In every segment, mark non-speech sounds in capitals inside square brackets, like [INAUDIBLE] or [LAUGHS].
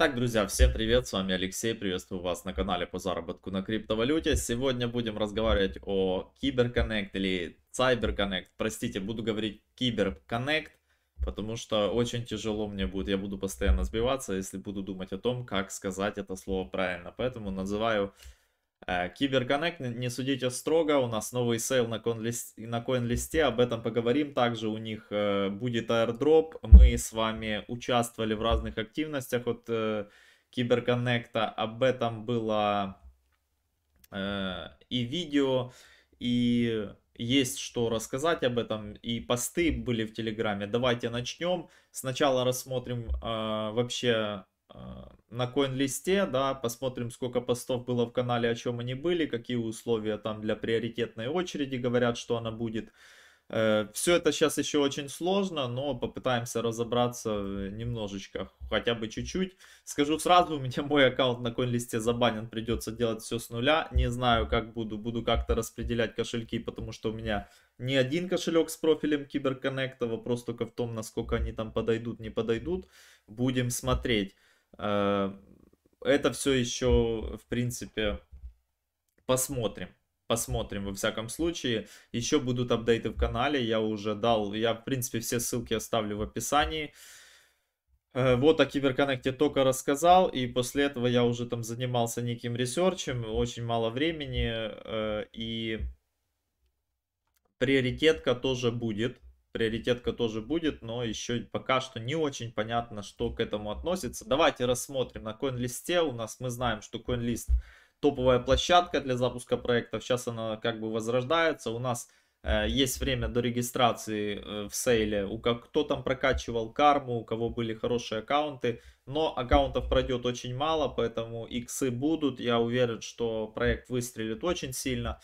Итак, друзья, всем привет, с вами Алексей, приветствую вас на канале по заработку на криптовалюте. Сегодня будем разговаривать о CyberConnect или CyberConnect, простите, буду говорить CyberConnect, потому что очень тяжело мне будет, я буду постоянно сбиваться, если буду думать о том, как сказать это слово правильно. Поэтому называю Э, киберконнект не судите строго, у нас новый сейл на коин-листе, на коин об этом поговорим. Также у них э, будет аирдроп, мы с вами участвовали в разных активностях от э, Киберконнекта, об этом было э, и видео, и есть что рассказать об этом, и посты были в Телеграме. Давайте начнем. Сначала рассмотрим э, вообще Э, на коин-листе, да, посмотрим, сколько постов было в канале, о чем они были, какие условия там для приоритетной очереди говорят, что она будет. Э, все это сейчас еще очень сложно, но попытаемся разобраться э, немножечко, хотя бы чуть-чуть. Скажу сразу, [LAUGHS] у меня мой аккаунт на листе забанен, придется делать все с нуля. Не знаю, как буду, буду как-то распределять кошельки, потому что у меня не один кошелек с профилем Киберконнекта, вопрос только в том, насколько они там подойдут, не подойдут. Будем смотреть. Э, это все еще, в принципе, посмотрим посмотрим во всяком случае. Еще будут апдейты в канале, я уже дал, я в принципе все ссылки оставлю в описании. Э, вот о Киберконнекте только рассказал, и после этого я уже там занимался неким ресерчем, очень мало времени, э, и приоритетка тоже будет приоритетка тоже будет, но еще пока что не очень понятно, что к этому относится. Давайте рассмотрим. На CoinListе. у нас мы знаем, что CoinList топовая площадка для запуска проектов. Сейчас она как бы возрождается. У нас э, есть время до регистрации э, в сейле. У как, кто там прокачивал карму, у кого были хорошие аккаунты. Но аккаунтов пройдет очень мало, поэтому иксы будут. Я уверен, что проект выстрелит очень сильно.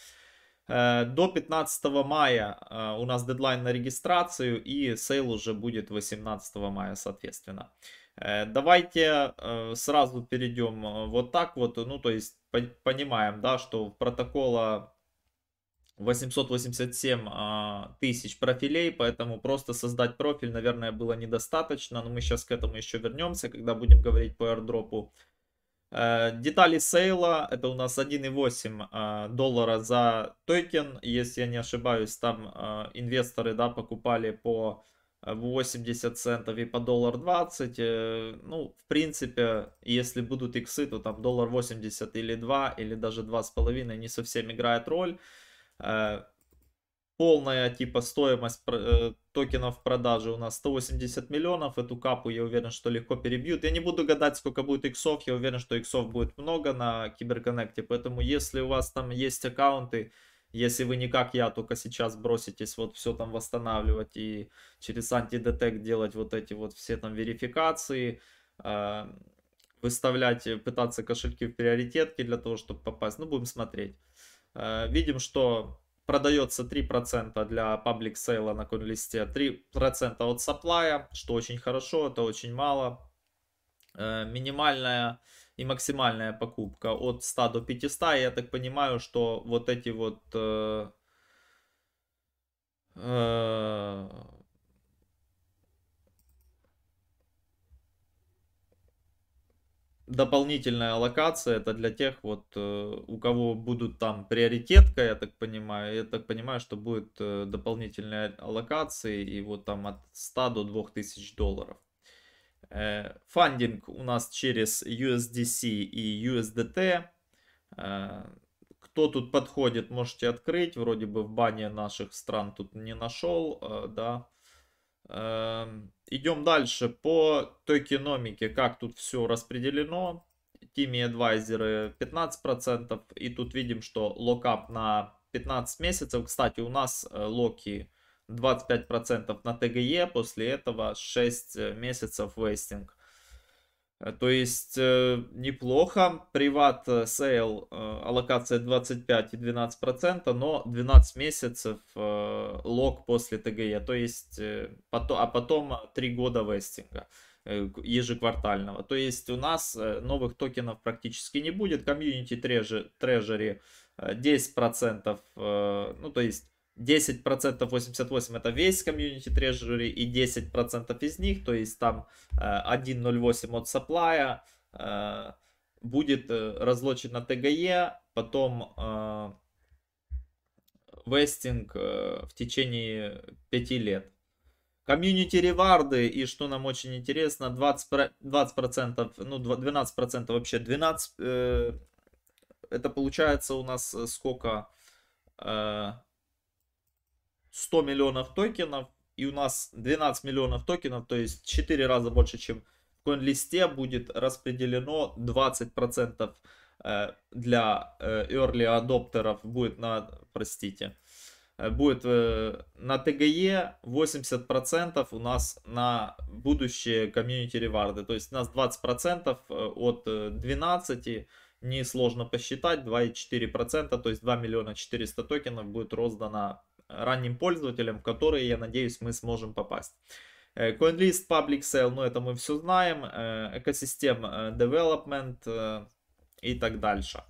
Э, до 15 мая э, у нас дедлайн на регистрацию и сейл уже будет 18 мая, соответственно. Э, давайте сразу перейдем вот так вот, ну то есть понимаем, да, что протокола 887 тысяч профилей, поэтому просто создать профиль, наверное, было недостаточно, но мы сейчас к этому еще вернемся, когда будем говорить по airdropу. Э, детали сейла, это у нас 1,8 э, доллара за токен, если я не ошибаюсь, там э, инвесторы да, покупали по 80 центов и по доллар 20, ну, в принципе, если будут иксы, то там доллар 80 или 2, или даже 2,5 не совсем играет роль полная типа стоимость э, токенов продажи у нас 180 миллионов. Эту капу я уверен, что легко перебьют. Я не буду гадать, сколько будет иксов. Я уверен, что иксов будет много на Киберконнекте. Поэтому если у вас там есть аккаунты, если вы не как я, только сейчас броситесь вот все там восстанавливать и через антидетект делать вот эти вот все там верификации, а, выставлять, э, пытаться кошельки в приоритетке для того, чтобы попасть. Ну, будем смотреть. А, видим, что продается 3% для паблик сейла на конлисте, 3% от сапплая, что очень хорошо, это очень мало. Э, минимальная и максимальная покупка от 100 до 500, я так понимаю, что вот эти вот э, э, дополнительная локация это для тех вот э, у кого будут там приоритетка я так понимаю я так понимаю что будет э, дополнительная локации и вот там от 100 до 2000 долларов э, фандинг у нас через USDC и USDT кто тут подходит можете открыть вроде бы в бане наших стран тут не нашел да эм, Идем дальше по той киномике, как тут все распределено. Тими адвайзеры 15%. И тут видим, что локап на 15 месяцев. Кстати, у нас э, локи 25% на ТГЕ, после этого 6 э, месяцев вестинг. Э, то есть э, неплохо. Приват э, сейл аллокация 25 и 12 процента, но 12 месяцев лог после ТГЕ, то есть а потом 3 года вестинга ежеквартального. То есть у нас новых токенов практически не будет. Комьюнити трежери 10 процентов, ну то есть 10% 88 это весь комьюнити трежери и 10% из них, то есть там 1.08 э, от сапплая э, будет э, разлочен на tge потом вестинг в течение 5 лет. Комьюнити реварды, и что нам очень интересно, 20%, 20% ну 12% вообще, 12, это получается у нас сколько, 100 миллионов токенов, и у нас 12 миллионов токенов, то есть 4 раза больше, чем в листе будет распределено 20% э, для э, early адоптеров будет на, простите, э, будет на ТГЕ 80% у нас на будущие комьюнити реварды. То есть у нас 20% от 12, несложно посчитать, 2,4%, то есть 2 миллиона 400 токенов будет роздано ранним пользователям, в которые, я надеюсь, мы сможем попасть. Э, CoinList, Public Sale, ну это мы все знаем, э, экосистем э, Development и так дальше.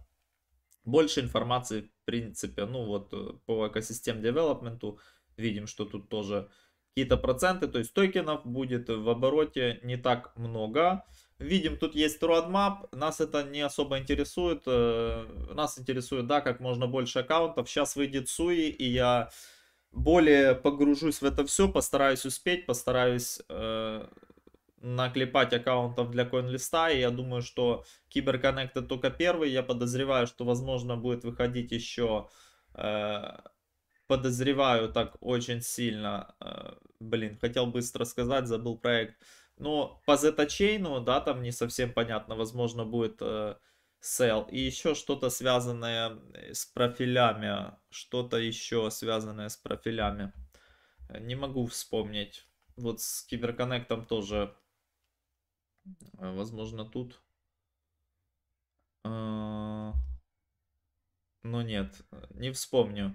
Больше информации, в принципе, ну вот по экосистем Development видим, что тут тоже какие-то проценты, то есть токенов будет в обороте не так много. Видим, тут есть roadmap, нас это не особо интересует. Э, нас интересует, да, как можно больше аккаунтов. Сейчас выйдет Суи, и я более погружусь в это все, постараюсь успеть, постараюсь э, наклепать аккаунтов для CoinList'а, и я думаю, что CyberConnect это только первый, я подозреваю, что возможно будет выходить еще, э, подозреваю так очень сильно, э, блин, хотел быстро сказать, забыл проект, но по зета-чейну, да, там не совсем понятно, возможно, будет э, И еще что-то э, связанное с профилями, что-то еще связанное с профилями. Не могу вспомнить. Вот с киберконнектом тоже, э, возможно, тут. Э, но нет, не вспомню.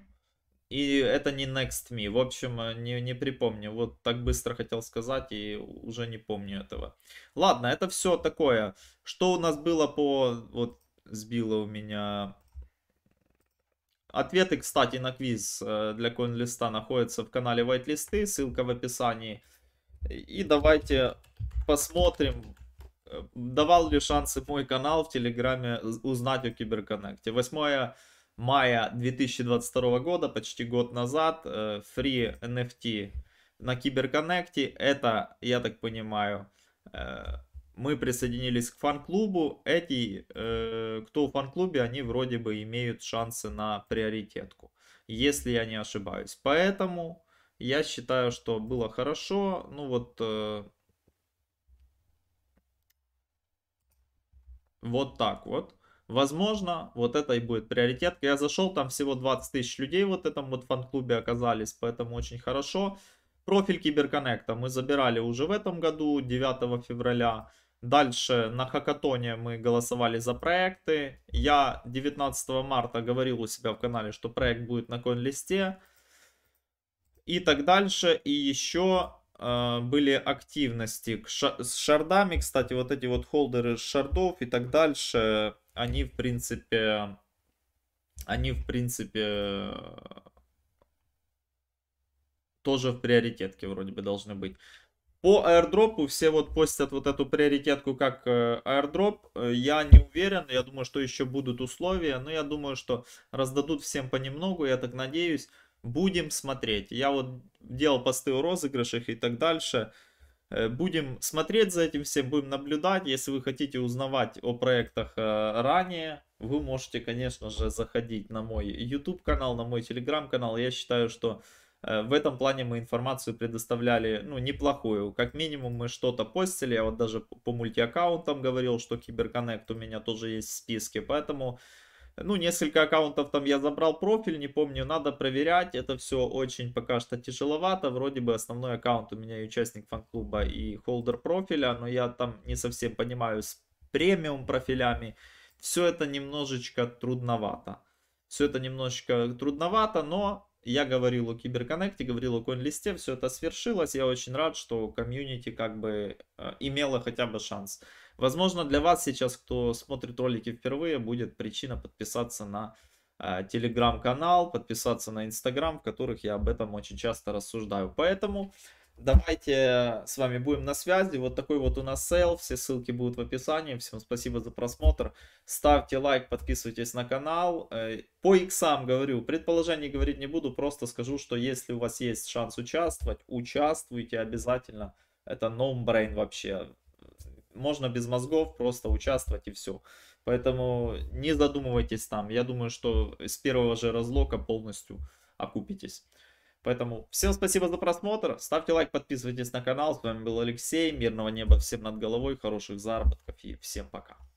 И это не Next Me. В общем, э, не, не припомню. Вот так быстро хотел сказать и уже не помню этого. Ладно, это все такое. Что у нас было по... Вот сбило у меня... Ответы, кстати, на квиз э, для CoinList находятся в канале White Whitelist, ссылка в описании. И давайте посмотрим, э, давал ли шансы мой канал в Телеграме узнать о Киберконнекте. 8 мая 2022 года, почти год назад, э, Free NFT на Киберконнекте. Это, я так понимаю, э, мы присоединились к фан-клубу. Эти, э, кто в фан-клубе, они вроде бы имеют шансы на приоритетку, если я не ошибаюсь. Поэтому я считаю, что было хорошо. Ну вот, вот так вот. Возможно, вот это и будет приоритет. Я зашел, там всего 20 тысяч людей вот в этом вот фан-клубе оказались, поэтому очень хорошо. Профиль Киберконнекта мы забирали уже в этом году, 9 февраля. Дальше на Хакатоне мы голосовали за проекты. Я 19 марта говорил у себя в канале, что проект будет на коин-листе. И так дальше. И еще э, были активности Ша с шардами. Кстати, вот эти вот холдеры шардов и так дальше они, в принципе, они, в принципе, тоже в приоритетке вроде бы должны быть. По аирдропу все вот постят вот эту приоритетку как э, аирдроп. Э, я не уверен, я думаю, что еще будут условия, но я думаю, что раздадут всем понемногу, я так надеюсь. Будем смотреть. Я вот делал посты о розыгрышах и так дальше. Э, будем смотреть за этим всем, будем наблюдать. Если вы хотите узнавать о проектах э, ранее, вы можете, конечно же, заходить на мой YouTube канал, на мой Telegram канал. Я считаю, что э, в этом плане мы информацию предоставляли, ну, неплохую. Как минимум мы что-то постили. Я вот даже по мультиаккаунтам говорил, что Киберконнект у меня тоже есть в списке. Поэтому ну, несколько аккаунтов там я забрал профиль, не помню, надо проверять. Это все очень пока что тяжеловато. Вроде бы основной аккаунт у меня и участник фан-клуба, и холдер профиля, но я там не совсем понимаю с премиум профилями. Все это немножечко трудновато. Все это немножечко трудновато, но я говорил о Киберконнекте, говорил о КоинЛисте, все это свершилось. Я очень рад, что комьюнити как бы э, имело хотя бы шанс. Возможно, для вас сейчас, кто смотрит ролики впервые, будет причина подписаться на а, телеграм-канал, подписаться на инстаграм, в которых я об этом очень часто рассуждаю. Поэтому давайте с вами будем на связи. Вот такой вот у нас сейл. Все ссылки будут в описании. Всем спасибо за просмотр. Ставьте лайк, подписывайтесь на канал. Э, по иксам говорю, предположений говорить не буду, просто скажу, что если у вас есть шанс участвовать, участвуйте обязательно. Это no-brain вообще можно без мозгов просто участвовать и все. Поэтому не задумывайтесь там. Я думаю, что с первого же разлока полностью окупитесь. Поэтому всем спасибо за просмотр. Ставьте лайк, подписывайтесь на канал. С вами был Алексей. Мирного неба всем над головой, хороших заработков и всем пока.